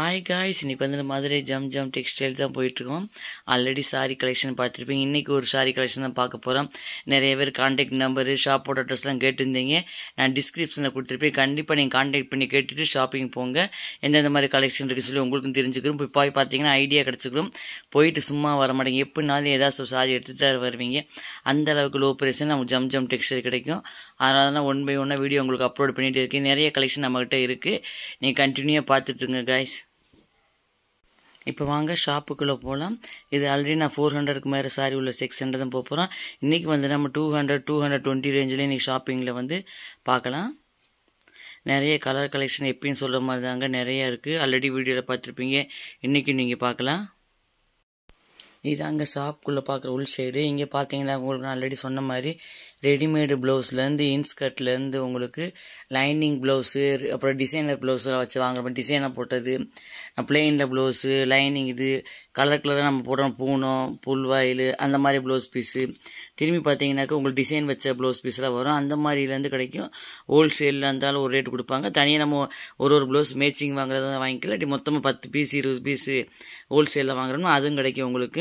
ஆய் காய்ஸ் இன்றைக்கி வந்து மதுரை ஜம் ஜம் டெக்ஸ்டைல் தான் போயிட்டுருக்கோம் ஆல்ரெடி சாரி கலெக்ஷன் பார்த்துருப்பீங்க இன்றைக்கி ஒரு சாரீ கலெக்ஷன் தான் பார்க்க போகிறோம் நிறைய பேர் காண்டாக்ட் நம்பரு ஷாப்போட அட்ரஸ்லாம் கேட்டிருந்தீங்க நான் டிஸ்கிரிப்ஷனில் கொடுத்துருப்பேன் கண்டிப்பாக நீங்கள் காண்டாக்ட் பண்ணி கேட்டுட்டு ஷாப்பிங் போங்க எந்தெந்த மாதிரி கலெக்ஷன் இருக்குன்னு சொல்லி உங்களுக்கும் தெரிஞ்சுக்கிறோம் போய் போய் பார்த்தீங்கன்னா ஐடியா கிடச்சிக்கிறோம் போயிட்டு சும்மா வர மாட்டேங்க எப்படினாலும் ஏதாச்சும் சாரி எடுத்துகிட்டு தான் வருவீங்க அந்த அளவுக்கு லோ ப்ரைஸில் நமக்கு ஜம் ஜம் டெக்ஸ்டைல் கிடைக்கும் அதனால தான் ஒன் பை ஒன்னாக வீடியோ உங்களுக்கு அப்லோட் பண்ணிகிட்டே இருக்கேன் நிறைய கலெக்ஷன் நம்மகிட்ட இருக்குது நீங்கள் கண்டினியூவாக பார்த்துட்டுருங்க காய்ஸ் இப்போ வாங்க ஷாப்புக்குள்ளே போகலாம் இது ஆல்ரெடி நான் ஃபோர் ஹண்ட்ரடுக்கு மேலே சாரி உள்ள செக்ஷனில் தான் போக போகிறோம் இன்றைக்கி வந்து நம்ம two hundred two hundred twenty ரேஞ்சிலே நீங்கள் ஷாப்பிங்கில் வந்து பார்க்கலாம் நிறைய கலர் கலெக்ஷன் எப்பயும் சொல்கிற மாதிரி தாங்க நிறையா இருக்குது ஆல்ரெடி வீடியோவில் பார்த்துருப்பீங்க இன்றைக்கும் நீங்கள் பார்க்கலாம் இதாங்க ஷாப்புக்குள்ளே பார்க்குற உள் சைடு இங்கே பார்த்தீங்கன்னா உங்களுக்கு நான் ஆல்ரெடி சொன்ன மாதிரி ரெடிமேடு ப்ளவுஸ்லேருந்து இன்ஸ்கர்ட்லேருந்து உங்களுக்கு லைனிங் ப்ளவுஸு அப்புறம் டிசைனர் ப்ளவுஸ்லாம் வச்சு வாங்குற டிசைனாக போட்டது பிளெயினில் ப்ளவுஸு லைனிங் இது கலர் கலராக நம்ம போடுறோம் பூனம் புல்வாயில் அந்த மாதிரி ப்ளவுஸ் பீஸு திரும்பி பார்த்தீங்கனாக்கா உங்களுக்கு டிசைன் வச்ச ப்ளவுஸ் பீஸ்லாம் வரும் அந்த மாதிரிலேருந்து கிடைக்கும் ஹோல்சேலில் இருந்தாலும் ஒரு ரேட் கொடுப்பாங்க தனியாக நம்ம ஒரு ஒரு ப்ளவுஸ் மேட்சிங் வாங்குறதா வாங்கிக்கலாம் இல்லாட்டி மொத்தமாக பத்து பீஸ் இருபது பீஸு ஹோல்சேலில் வாங்குறோம்னா அதுவும் கிடைக்கும் உங்களுக்கு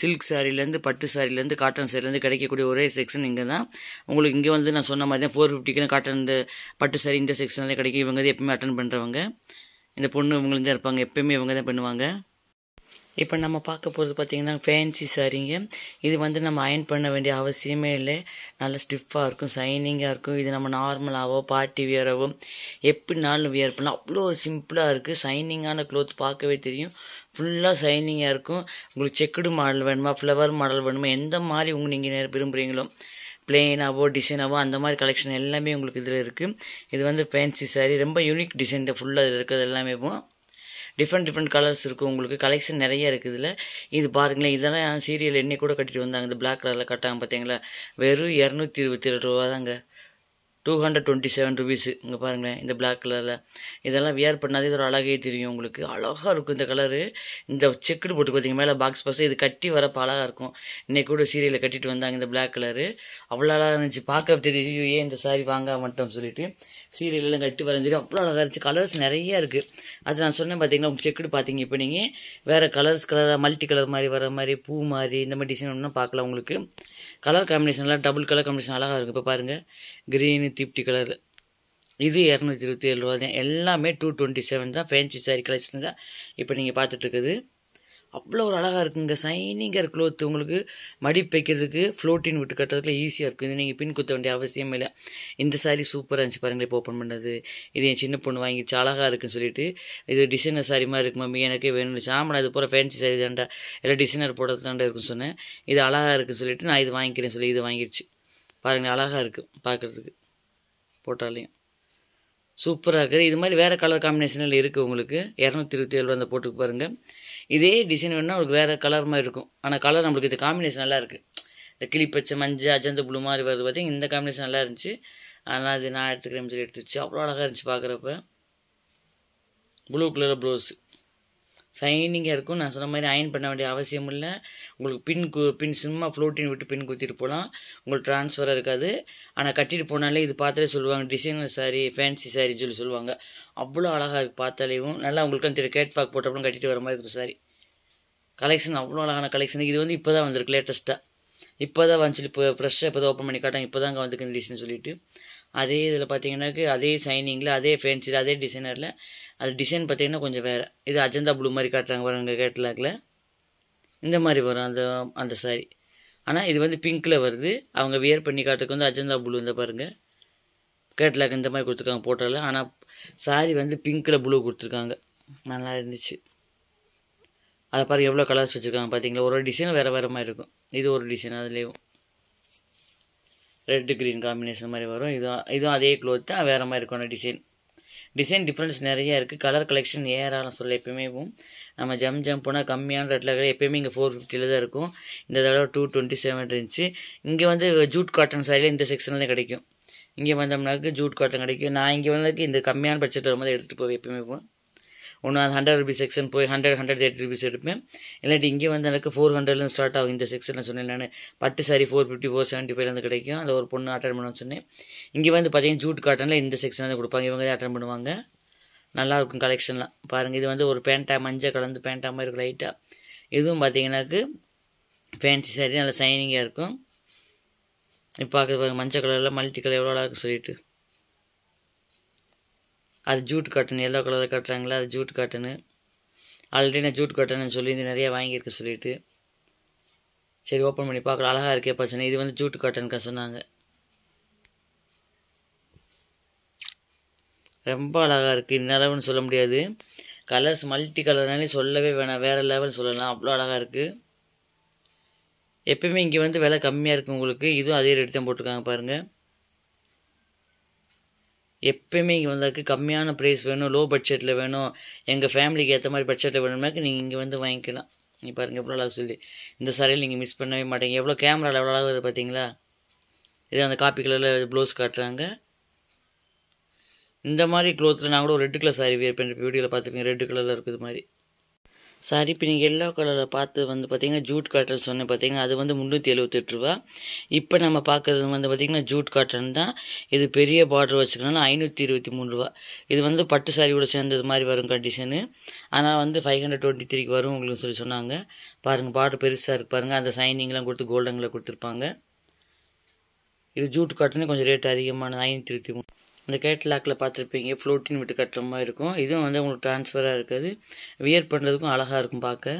சில்க் சாரிலேருந்து பட்டு சாரிலேருந்து காட்டன் சாரிலேருந்து கிடைக்கக்கூடிய ஒரே செக்ஷன் இங்கே தான் உங்களுக்கு இங்கே வந்து நான் சொன்ன மாதிரி தான் ஃபோர் ஃபிஃப்டிக்குன்னு காட்டன் இந்த பட்டு சாரி இந்த செக்ஷனில் கிடைக்கும் இவங்க தான் எப்பவுமே அட்டன் பண்ணுறவங்க இந்த பொண்ணு இவங்க தான் இருப்பாங்க எப்பயுமே இவங்க தான் பண்ணுவாங்க இப்போ நம்ம பார்க்க போகிறது பார்த்திங்கன்னா ஃபேன்சி சாரீங்க இது வந்து நம்ம அயன் பண்ண வேண்டிய அவசியமே இல்லை நல்லா ஸ்டிஃபாக இருக்கும் சைனிங்காக இருக்கும் இது நம்ம நார்மலாகவோ பார்ட்டி வியராகவோ எப்படினாலும் வியர் பண்ணால் அவ்வளோ ஒரு சிம்பிளாக இருக்குது சைனிங்கான க்ளோத் பார்க்கவே தெரியும் ஃபுல்லாக சைனிங்காக இருக்கும் உங்களுக்கு செக்குடு மாடல் வேணுமா ஃப்ளவர் மாடல் வேணுமா எந்த மாதிரி உங்கள் நீங்கள் நேரம் விரும்புகிறீங்களோ பிளெயினாவோ டிசைனாவோ அந்த மாதிரி கலெக்ஷன் எல்லாமே உங்களுக்கு இதில் இருக்குது இது வந்து ஃபேன்சி சாரீ ரொம்ப யூனிக் டிசைன் ஃபுல்லாக இதில் இருக்கிறது எல்லாமே டிஃப்ரெண்ட் டிஃப்ரெண்ட் கலர்ஸ் இருக்குது உங்களுக்கு கலெக்ஷன் நிறைய இருக்குது இல்லை இது பாருங்களேன் இதெல்லாம் சீரியல் என்னை கூட கட்டிட்டு வந்தாங்க இந்த பிளாக் கலரில் கட்டாங்க பார்த்தீங்களா வெறும் இரநூத்தி இருபத்தி ஏழு ரூபா தாங்க two hundred twenty seven rupees இங்கே பாருங்களேன் இந்த பிளாக் கலரில் இதெல்லாம் வியர் பண்ணாதே ஒரு அழகே தெரியும் உங்களுக்கு அழகாக இருக்கும் இந்த கலரு இந்த செக்குடு போட்டு பார்த்தீங்க மேலே பாக்ஸ் பாக்ஸ் இது கட்டி வரப்போ அழகாக இருக்கும் இன்றைக்கி கூட சீரியலில் கட்டிட்டு வந்தாங்க இந்த பிளாக் கலரு அவ்வளோ அழகாக இருந்துச்சு பார்க்க தெரியும் ஏன் இந்த சாரி வாங்க மட்டும் சொல்லிட்டு சீரியல்லாம் கட்டி வரைஞ்சிட்டு அவ்வளோ அழகாக இருந்துச்சு கலர்ஸ் நிறையா இருக்குது அது நான் சொன்னேன் பார்த்தீங்கன்னா உங்கள் செக்குடு பார்த்தீங்க இப்போ நீங்கள் வேறு கலர்ஸ் கலராக மல்டி கலர் மாதிரி வர மாதிரி பூ மாதிரி இந்த மாதிரி டிசைன் ஒன்றும் பார்க்கலாம் உங்களுக்கு கலர் எல்லாம் டபுள் கலர் காம்பினேஷன் அழகாக இருக்குது இப்போ பாருங்கள் க்ரீனு திப்டி கலர் இது இரநூத்தி இருபத்தி ஏழு ரூபா தான் எல்லாமே டூ டுவெண்ட்டி செவன் தான் ஃபேன்சி சாரி கலெக்ஷன் தான் இப்போ நீங்கள் பார்த்துட்ருக்குது அவ்வளோ ஒரு அழகாக இருக்குங்க சைனிங்காக இருக்க க்ளோத் உங்களுக்கு மடிப்பு வைக்கிறதுக்கு ஃப்ளோட்டின் விட்டு கட்டுறதுக்கு ஈஸியாக இருக்கும் இது நீங்கள் பின் குத்த வேண்டிய அவசியமே இல்லை இந்த சாரீ சூப்பராக இருந்துச்சு பாருங்கள் இப்போ ஓப்பன் பண்ணது இது என் சின்ன பொண்ணு வாங்கிச்சு அழகாக இருக்குன்னு சொல்லிட்டு இது டிசைனர் சாரி மாதிரி இருக்கு மம்மி எனக்கே வேணும்னு சாமான் இது போகிற ஃபேன்சி சாரி தாண்டா இல்லை டிசைனர் போடுறது தாண்டா இருக்குன்னு சொன்னேன் இது அழகாக இருக்குன்னு சொல்லிட்டு நான் இது வாங்கிக்கிறேன் சொல்லி இது வாங்கிடுச்சு பாருங்கள் அழகாக இருக்குது பார்க்குறதுக்கு போட்டாலையும் சூப்பராக இருக்குது இது மாதிரி வேறு கலர் காம்பினேஷனில் இருக்குது உங்களுக்கு இரநூத்தி இருபத்தி ஏழு அந்த போட்டுக்கு பாருங்கள் இதே டிசைன் வேணால் உங்களுக்கு வேறு கலர் மாதிரி இருக்கும் ஆனால் கலர் நம்மளுக்கு இது காம்பினேஷன் நல்லா இருக்குது இந்த கிளிப்பச்சை மஞ்சள் அஜந்த ப்ளூ மாதிரி வருது பார்த்திங்கன்னா இந்த காம்பினேஷன் நல்லா இருந்துச்சு ஆனால் அது நான் எடுத்துக்கிறேன் சொல்லி எடுத்துச்சு அவ்வளோ அழகாக இருந்துச்சு பார்க்குறப்ப ப்ளூ கலர் ப்ளவுஸ் சைனிங்காக இருக்கும் நான் சொன்ன மாதிரி அயன் பண்ண வேண்டிய அவசியம் இல்லை உங்களுக்கு பின் கு பின் சும்மா ஃப்ளோட்டின் விட்டு பின் குத்திட்டு போகலாம் உங்களுக்கு ட்ரான்ஸ்ஃபராக இருக்காது ஆனால் கட்டிட்டு போனாலே இது பார்த்தாலே சொல்லுவாங்க டிசைனர் சாரி ஃபேன்சி சாரி சொல்லி சொல்லுவாங்க அவ்வளோ அழகாக இருக்குது பார்த்தாலேயும் நல்லா உங்களுக்கு அந்த கேட் பாக் போட்டப்பறம் கட்டிட்டு வர மாதிரி இருக்கும் சாரி கலெக்ஷன் அவ்வளோ அழகான கலெக்ஷன் இது வந்து இப்போ தான் வந்திருக்கு லேட்டஸ்ட்டாக இப்போ தான் வந்துச்சு இப்போ ஃப்ரெஷ்ஷாக இப்போ தான் ஓப்பன் பண்ணி காட்டாங்க இப்போ தான் அங்கே வந்துருக்கு இந்த டிசைன் சொல்லிட்டு அதே இதில் பார்த்தீங்கன்னாக்கு அதே சைனிங்கில் அதே ஃபேன்சியில் அதே டிசைனரில் அது டிசைன் பார்த்திங்கன்னா கொஞ்சம் வேறு இது அஜந்தா ப்ளூ மாதிரி காட்டுறாங்க பாருங்க கேட்லாக்கில் இந்த மாதிரி வரும் அந்த அந்த சாரி ஆனால் இது வந்து பிங்க்கில் வருது அவங்க வியர் பண்ணி காட்டுறக்கு வந்து அஜந்தா ப்ளூ இந்த பாருங்கள் கேட்லாக் இந்த மாதிரி கொடுத்துருக்காங்க போட்டோவில் ஆனால் சாரி வந்து பிங்க்கில் ப்ளூ கொடுத்துருக்காங்க நல்லா இருந்துச்சு அதை பாருங்கள் எவ்வளோ கலர்ஸ் வச்சுருக்காங்க பார்த்தீங்களா ஒரு ஒரு டிசைன் வேறு வேறு மாதிரி இருக்கும் இது ஒரு டிசைன் அதுலேயும் ரெட்டு க்ரீன் காம்பினேஷன் மாதிரி வரும் இதுவும் இதுவும் அதே க்ளோத் தான் வேறு மாதிரி இருக்கும் டிசைன் டிசைன் டிஃப்ரென்ஸ் நிறைய இருக்குது கலர் கலெக்ஷன் ஏறாலும் சொல்ல எப்பயுமே நம்ம ஜம் ஜம் போனால் கம்மியான ரேட்டில் கிடையாது எப்பயுமே இங்கே ஃபோர் ஃபிஃப்டியில் தான் இருக்கும் இந்த தடவை டூ டுவெண்ட்டி செவன் இருந்துச்சு இங்கே வந்து ஜூட் காட்டன் சாரியில் இந்த செக்ஷனில் தான் கிடைக்கும் இங்கே வந்தோம்னாக்கு ஜூட் காட்டன் கிடைக்கும் நான் இங்கே வந்தாக்கு இந்த கம்மியான பட்ஜெட்டில் வரும்போது எடுத்துகிட்டு போவேன் எப்பயுமே ஒன்று அந்த ஹண்ட்ரட் ருபீஸ் செக்ஷன் போய் ஹண்ட்ரட் ஹண்ட்ரட் தேர்ட்டி ருபீஸ் எடுப்பேன் இல்லாட்டி இங்கே வந்து எனக்கு ஃபோர் ஹண்ட்ரட்லேருந்து ஸ்டார்ட் ஆகும் இந்த செக்ஷனில் சொன்னேன் நான் பட்டு sari four fifty four seventy ஃபைவ்லேருந்து கிடைக்கும் அந்த ஒரு பொண்ணு அட்டன் பண்ண சொன்னேன் இங்கே வந்து பார்த்தீங்கன்னா ஜூட் காட்டனில் இந்த செக்ஷனில் கொடுப்பாங்க இவங்க தான் அட்டன் பண்ணுவாங்க நல்லாயிருக்கும் கலெக்ஷன்லாம் பாருங்கள் இது வந்து ஒரு பேண்ட்டாக மஞ்சள் கலந்து பேண்ட்டாக மாதிரி இருக்கும் லைட்டாக இதுவும் பார்த்தீங்கன்னாக்கு ஃபேன்சி சாரி நல்லா சைனிங்காக இருக்கும் இப்போ பார்க்குறது மஞ்சள் கலரில் மல்டி கலர் எவ்வளோ அழகாக சொல்லிட்டு அது ஜூட் காட்டன் எல்லோ கலரில் கட்டுறாங்களா அது ஜூட் காட்டனு ஆல்ரெடி நான் ஜூட் காட்டன்னு சொல்லி இது நிறையா வாங்கியிருக்கேன் சொல்லிவிட்டு சரி ஓப்பன் பண்ணி பார்க்குறோம் அழகாக இருக்கே பிரச்சனை இது வந்து ஜூட் காட்டனுக்காக சொன்னாங்க ரொம்ப அழகாக இருக்குது இன்னளவுன்னு சொல்ல முடியாது கலர்ஸ் மல்டி கலர்னாலே சொல்லவே வேணாம் வேறு லெவல் சொல்லலாம் அவ்வளோ அழகாக இருக்குது எப்பயுமே இங்கே வந்து விலை கம்மியாக இருக்குது உங்களுக்கு இதுவும் அதே ரேட்டு தான் போட்டிருக்காங்க பாருங்கள் எப்போயுமே இங்கே வந்தாக்கு கம்மியான ப்ரைஸ் வேணும் லோ பட்ஜெட்டில் வேணும் எங்கள் ஃபேமிலிக்கு ஏற்ற மாதிரி பட்ஜெட்டில் வேணும்னாக்க நீங்கள் இங்கே வந்து வாங்கிக்கலாம் நீ பாருங்கள் எவ்வளோ அளவு சொல்லி இந்த சாரியில் நீங்கள் மிஸ் பண்ணவே மாட்டீங்க எவ்வளோ கேமராவில் எவ்வளோ அழகாக பார்த்தீங்களா இது அந்த காப்பி கலரில் ப்ளவுஸ் காட்டுறாங்க இந்த மாதிரி க்ளோத்தில் நான் கூட ஒரு ரெட்டு கலர் சாரி வியர் பண்ணுற வீடியோவில் பார்த்துருப்பீங்க ரெட்டு கலரில் இருக்குது மாதிரி சாரி இப்போ நீங்கள் எல்லோ கலரை பார்த்து வந்து பார்த்தீங்கன்னா ஜூட் காட்டன் சொன்னேன் பார்த்தீங்கன்னா அது வந்து முந்நூற்றி ரூபா இப்போ நம்ம பார்க்குறது வந்து பார்த்திங்கன்னா ஜூட் காட்டன் தான் இது பெரிய பார்டர் வச்சுக்கணும்னா ஐநூற்றி இருபத்தி மூணு ரூபா இது வந்து பட்டு சாரியோட சேர்ந்தது மாதிரி வரும் கண்டிஷனு ஆனால் வந்து ஃபைவ் ஹண்ட்ரட் டுவெண்ட்டி த்ரீக்கு வரும் உங்களுக்கு சொல்லி சொன்னாங்க பாருங்கள் பார்டர் பெருசாக இருக்குது பாருங்கள் அந்த சைனிங்லாம் கொடுத்து கோல்டனில் கொடுத்துருப்பாங்க இது ஜூட் காட்டனே கொஞ்சம் ரேட் அதிகமான ஐநூற்றி இருபத்தி மூணு இந்த கேட்லாக்கில் பார்த்துருப்பீங்க ஃப்ளோட்டின் விட்டு கட்டுற மாதிரி இருக்கும் இதுவும் வந்து உங்களுக்கு ட்ரான்ஸ்ஃபராக இருக்காது வியர் பண்ணுறதுக்கும் அழகாக இருக்கும் பார்க்க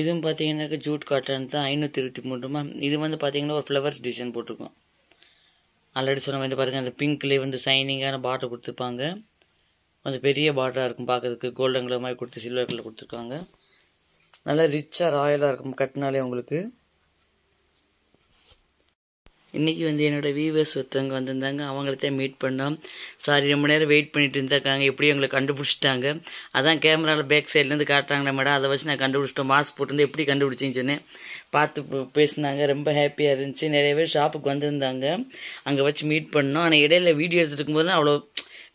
இதுவும் பார்த்தீங்கன்னாக்க ஜூட் காட்டன் தான் ஐநூற்றி இருபத்தி மூணுமா இது வந்து பார்த்தீங்கன்னா ஒரு ஃப்ளவர்ஸ் டிசைன் போட்டிருக்கோம் ஆல்ரெடி சொன்ன வந்து பாருங்கள் அந்த பிங்க்லேயே வந்து சைனிங்கான பாட்டர் கொடுத்துருப்பாங்க கொஞ்சம் பெரிய பாட்டராக இருக்கும் பார்க்கறதுக்கு கோல்டன் கலர் மாதிரி கொடுத்து சில்வர் கலர் கொடுத்துருக்காங்க நல்லா ரிச்சாக ராயலாக இருக்கும் கட்டினாலே உங்களுக்கு இன்றைக்கி வந்து என்னோடய வீவர்ஸ் ஒருத்தவங்க வந்திருந்தாங்க அவங்கள்தான் மீட் பண்ணோம் சாரி ரொம்ப நேரம் வெயிட் பண்ணிட்டு இருந்திருக்காங்க எப்படியும் எங்களை கண்டுபிடிச்சிட்டாங்க அதான் கேமராவில் பேக் சைட்லேருந்து காட்டுறாங்க மேடம் அதை வச்சு நான் கண்டுபிடிச்சிட்டோம் மாஸ்க் போட்டிருந்து எப்படி கண்டுபிடிச்சின்னு சொன்னேன் பார்த்து பேசினாங்க ரொம்ப ஹாப்பியாக இருந்துச்சு நிறைய பேர் ஷாப்புக்கு வந்திருந்தாங்க அங்கே வச்சு மீட் பண்ணோம் ஆனால் இடையில வீடியோ எடுத்துகிட்டு இருக்கும்போது அவ்வளோ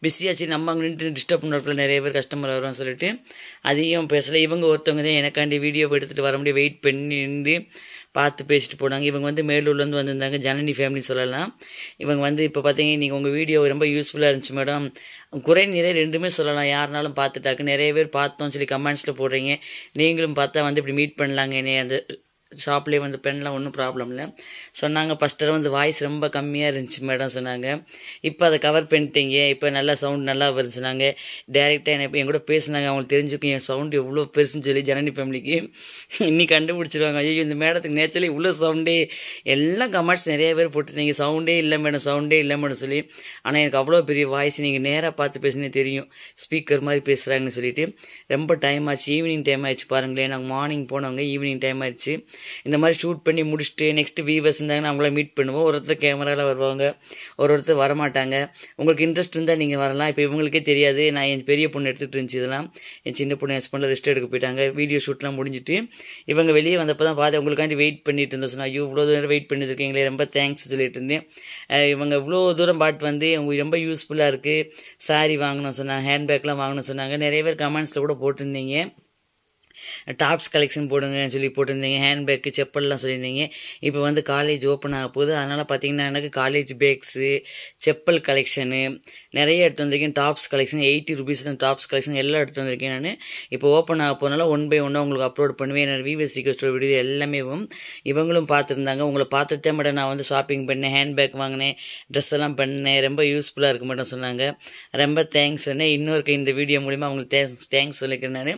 பிஸியாச்சு நம்ம அங்கே நின்று டிஸ்டர்ப் பண்ணுறதுக்குள்ள நிறைய பேர் கஸ்டமர் வரும்னு சொல்லிட்டு அதிகம் பேசலை இவங்க ஒருத்தவங்க தான் எனக்காண்டி வீடியோ எடுத்துகிட்டு வர முடியும் வெயிட் பண்ணி நின்று பார்த்து பேசிட்டு போனாங்க இவங்க வந்து மேலூர்லேருந்து வந்திருந்தாங்க ஜனனி ஃபேமிலி சொல்லலாம் இவங்க வந்து இப்போ பார்த்தீங்கன்னா நீங்கள் உங்கள் வீடியோ ரொம்ப யூஸ்ஃபுல்லாக இருந்துச்சு மேடம் குறை நிறைய ரெண்டுமே சொல்லலாம் யாருனாலும் பார்த்துட்டாக்கு நிறைய பேர் பார்த்தோம்னு சொல்லி கமெண்ட்ஸில் போடுறீங்க நீங்களும் பார்த்தா வந்து இப்படி மீட் பண்ணலாங்க என்னை அந்த ஷாப்லேயே வந்து பென்லாம் ஒன்றும் ப்ராப்ளம் இல்லை சொன்னாங்க ஃபஸ்ட்டு வந்து வாய்ஸ் ரொம்ப கம்மியாக இருந்துச்சு மேடம் சொன்னாங்க இப்போ அதை கவர் பண்ணிட்டீங்க இப்போ நல்லா சவுண்ட் நல்லா வருது சொன்னாங்க டேரெக்டாக என்னை என் கூட பேசினாங்க அவங்களுக்கு தெரிஞ்சுக்கும் என் சவுண்டு எவ்வளோ பெருசுன்னு சொல்லி ஜனனி ஃபேமிலிக்கு இன்னி கண்டுபிடிச்சிருவாங்க ஐயோ இந்த மேடத்துக்கு நேச்சுரலி இவ்வளோ சவுண்டே எல்லாம் கமெண்ட்ஸ் நிறைய பேர் போட்டுருந்தீங்க சவுண்டே இல்லை மேடம் சவுண்டே இல்லை மேடம் சொல்லி ஆனால் எனக்கு அவ்வளோ பெரிய வாய்ஸ் நீங்கள் நேராக பார்த்து பேசினே தெரியும் ஸ்பீக்கர் மாதிரி பேசுகிறாங்கன்னு சொல்லிட்டு ரொம்ப டைம் ஆச்சு ஈவினிங் டைம் ஆயிடுச்சு பாருங்களேன் நாங்கள் மார்னிங் போனவங்க ஈவினிங் டைம் ஆயிடுச்சு இந்த மாதிரி ஷூட் பண்ணி முடிச்சுட்டு நெக்ஸ்ட்டு வீவர்ஸ் இருந்தாங்கன்னா அவங்கள மீட் பண்ணுவோம் ஒரு ஒருத்தர் கேமராவில் வருவாங்க ஒரு ஒருத்தர் வரமாட்டாங்க உங்களுக்கு இன்ட்ரெஸ்ட் இருந்தால் நீங்கள் வரலாம் இப்போ இவங்களுக்கே தெரியாது நான் என் பெரிய பொண்ணு எடுத்துகிட்டு இருந்துச்சு இதெல்லாம் என் சின்ன பொண்ணு ஹஸ்பண்டில் ரெஸ்ட் எடுக்க போயிட்டாங்க வீடியோ ஷூட்லாம் முடிஞ்சுட்டு இவங்க வெளியே வந்தப்போ தான் பார்த்து உங்களுக்காண்டி வெயிட் பண்ணிட்டு இருந்தோம் சொன்னால் ஐயோ இவ்வளோ தூரம் வெயிட் பண்ணியிருக்கீங்களே ரொம்ப தேங்க்ஸ் சொல்லிட்டு இருந்தேன் இவங்க இவ்வளோ தூரம் பாட்டு வந்து உங்களுக்கு ரொம்ப யூஸ்ஃபுல்லாக இருக்குது சாரி வாங்கணும் சொன்னாங்க ஹேண்ட்பேக்லாம் வாங்கணும் சொன்னாங்க நிறைய பேர் கமெண்ட்ஸில் கூட போட்டிருந்தீங்க டாப்ஸ் கலெக்ஷன் போடுங்கன்னு சொல்லி போட்டிருந்தீங்க ஹேண்ட்பேக்கு செப்பல்லாம் சொல்லியிருந்தீங்க இப்போ வந்து காலேஜ் ஓப்பன் ஆக போகுது அதனால் பார்த்தீங்கன்னா எனக்கு காலேஜ் பேக்ஸு செப்பல் கலெக்ஷனு நிறைய எடுத்து வந்திருக்கேன் டாப்ஸ் கலெக்ஷன் எயிட்டி ருபீஸ் தான் டாப்ஸ் கலெக்ஷன் எல்லாம் எடுத்து வந்திருக்கேன் நான் இப்போ ஓப்பன் ஆக போனால ஒன் பை ஒன்னாக உங்களுக்கு அப்லோட் பண்ணுவேன் என்னோட விவிஎஸ் ரிக்வஸ்டோட வீடியோ எல்லாமே இவங்களும் பார்த்துருந்தாங்க உங்களை பார்த்துட்டே மட்டும் நான் வந்து ஷாப்பிங் பண்ணேன் ஹேண்ட்பேக் வாங்கினேன் ட்ரெஸ் எல்லாம் பண்ணேன் ரொம்ப யூஸ்ஃபுல்லாக இருக்க மாட்டோம் சொன்னாங்க ரொம்ப தேங்க்ஸ் சொன்னேன் இன்னொருக்கு இந்த வீடியோ மூலிமா அவங்களுக்கு தேங்க்ஸ் தேங்க்ஸ் சொல்லிக்கிறேன் நான்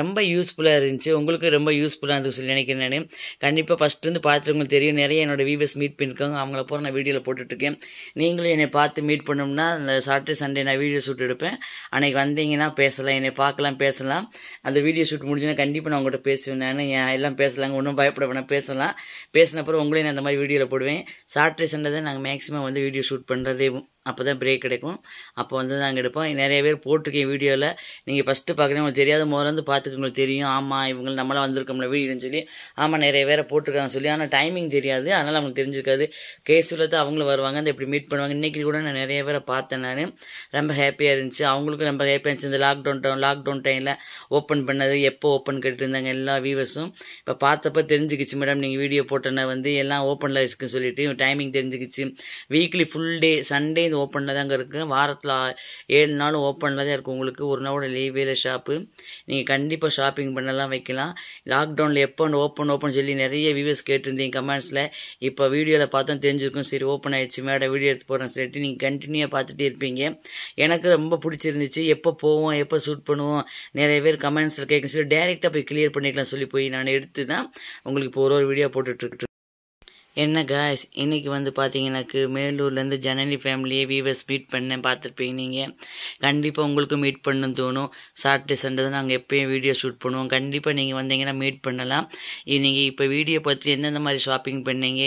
ரொம்ப யூஸ்ஃபுல்லாக யூஸ்ஃபுல்லாக இருந்துச்சு உங்களுக்கு ரொம்ப யூஸ்ஃபுல்லாக இருந்துச்சு சொல்லி நினைக்கிறேன் நான் கண்டிப்பாக ஃபஸ்ட்டுருந்து பார்த்துருவங்களுக்கு தெரியும் நிறைய என்னோடய வீவர்ஸ் மீட் பண்ணிக்கோங்க அவங்கள போகிற நான் வீடியோவில் போட்டுட்ருக்கேன் நீங்களும் என்னை பார்த்து மீட் பண்ணோம்னா அந்த சாட்டர்டே சண்டே நான் வீடியோ ஷூட் எடுப்பேன் அன்றைக்கி வந்தீங்கன்னா பேசலாம் என்னை பார்க்கலாம் பேசலாம் அந்த வீடியோ ஷூட் முடிஞ்சுன்னா கண்டிப்பாக நான் உங்கள்கிட்ட பேசுவேன் நான் எல்லாம் பேசலாங்க ஒன்றும் பயப்பட வேணாம் பேசலாம் பேசினப்பறம் உங்களையும் நான் அந்த மாதிரி வீடியோவில் போடுவேன் சாட்டர்டே சண்டே தான் நாங்கள் மேக்ஸிமம் வந்து வீடியோ ஷூட் பண்ணுறதே அப்போ தான் பிரேக் கிடைக்கும் அப்போ வந்து நாங்கள் எடுப்போம் நிறைய பேர் போட்டிருக்கேன் வீடியோவில் நீங்கள் ஃபஸ்ட்டு பார்க்குறீங்க உங்களுக்கு தெரியாத முதல்ல பார்த்துக்க உங்களுக்கு தெரியும் ஆமாம் இவங்க நம்மளாம் வந்திருக்கோம்ல வீடியோன்னு சொல்லி ஆமாம் நிறைய பேரை போட்டிருக்காங்க சொல்லி ஆனால் டைமிங் தெரியாது அதனால் அவங்களுக்கு தெரிஞ்சிருக்காது கேஸில் தான் அவங்களும் வருவாங்க அந்த இப்படி மீட் பண்ணுவாங்க இன்றைக்கி கூட நான் நிறைய பேரை பார்த்தேன் நான் ரொம்ப ஹாப்பியாக இருந்துச்சு அவங்களுக்கும் ரொம்ப ஹாப்பியாக இருந்துச்சு இந்த லாக்டவுன் டவுன் லாக்டவுன் டைமில் ஓப்பன் பண்ணது எப்போ ஓப்பன் கேட்டுருந்தாங்க எல்லா வியூவர்ஸும் இப்போ பார்த்தப்போ தெரிஞ்சுக்கிச்சு மேடம் நீங்கள் வீடியோ போட்டோன்னா வந்து எல்லாம் ஓப்பனில் இருக்குன்னு சொல்லிட்டு டைமிங் தெரிஞ்சுக்கிச்சு வீக்லி ஃபுல் டே சண்டே இது ஓப்பனில் தாங்க இருக்குது வாரத்தில் ஏழு நாள் ஓப்பனில் தான் இருக்குது உங்களுக்கு ஒரு நாளோட லீவே இல்லை ஷாப்பு நீங்கள் கண்டிப்பாக ஷாப்பிங் பண்ணலாம் வைக்கலாம் லாக்டவுனில் எப்போ ஓப்பன் ஓப்பன் சொல்லி நிறைய வியூவர்ஸ் கேட்டிருந்தீங்க கமெண்ட்ஸில் இப்போ வீடியோவில் பார்த்தோம் தெரிஞ்சிருக்கும் சரி ஓப்பன் ஆகிடுச்சு மேடம் வீடியோ எடுத்து போகிறேன் சொல்லிட்டு நீங்கள் கண்டினியூவாக பார்த்துட்டே இருப்பீங்க எனக்கு ரொம்ப பிடிச்சிருந்துச்சு எப்போ போவோம் எப்போ ஷூட் பண்ணுவோம் நிறைய பேர் கமெண்ட்ஸில் கேட்கணும் சொல்லி டேரெக்டாக போய் கிளியர் பண்ணிக்கலாம் சொல்லி போய் நான் எடுத்து தான் உங்களுக்கு இப்போ ஒரு ஒரு வீடியோ போட்டுட்ருக்கேன் என்ன காய்ஸ் இன்றைக்கி வந்து பார்த்தீங்கன்னாக்கு மேலூர்லேருந்து ஜனனி ஃபேமிலியை வீவர்ஸ் மீட் பண்ணேன் பார்த்துருப்பீங்க நீங்கள் கண்டிப்பாக உங்களுக்கும் மீட் பண்ணுன்னு தோணும் சாட்டர்டே சண்டே தான் நாங்கள் எப்போயும் வீடியோ ஷூட் பண்ணுவோம் கண்டிப்பாக நீங்கள் வந்தீங்கன்னா மீட் பண்ணலாம் நீங்கள் இப்போ வீடியோ பார்த்து எந்தெந்த மாதிரி ஷாப்பிங் பண்ணீங்க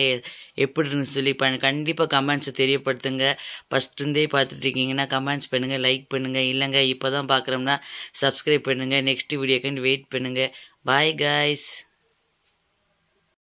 எப்படி இருந்துச்சு சொல்லி பண்ண கண்டிப்பாக கமெண்ட்ஸை தெரியப்படுத்துங்க ஃபஸ்ட்டுருந்தே பார்த்துட்ருக்கீங்கன்னா கமெண்ட்ஸ் பண்ணுங்கள் லைக் பண்ணுங்கள் இல்லைங்க இப்போ தான் பார்க்குறோம்னா சப்ஸ்கிரைப் பண்ணுங்கள் நெக்ஸ்ட் வீடியோக்கு வெயிட் பண்ணுங்கள் பாய் காய்ஸ்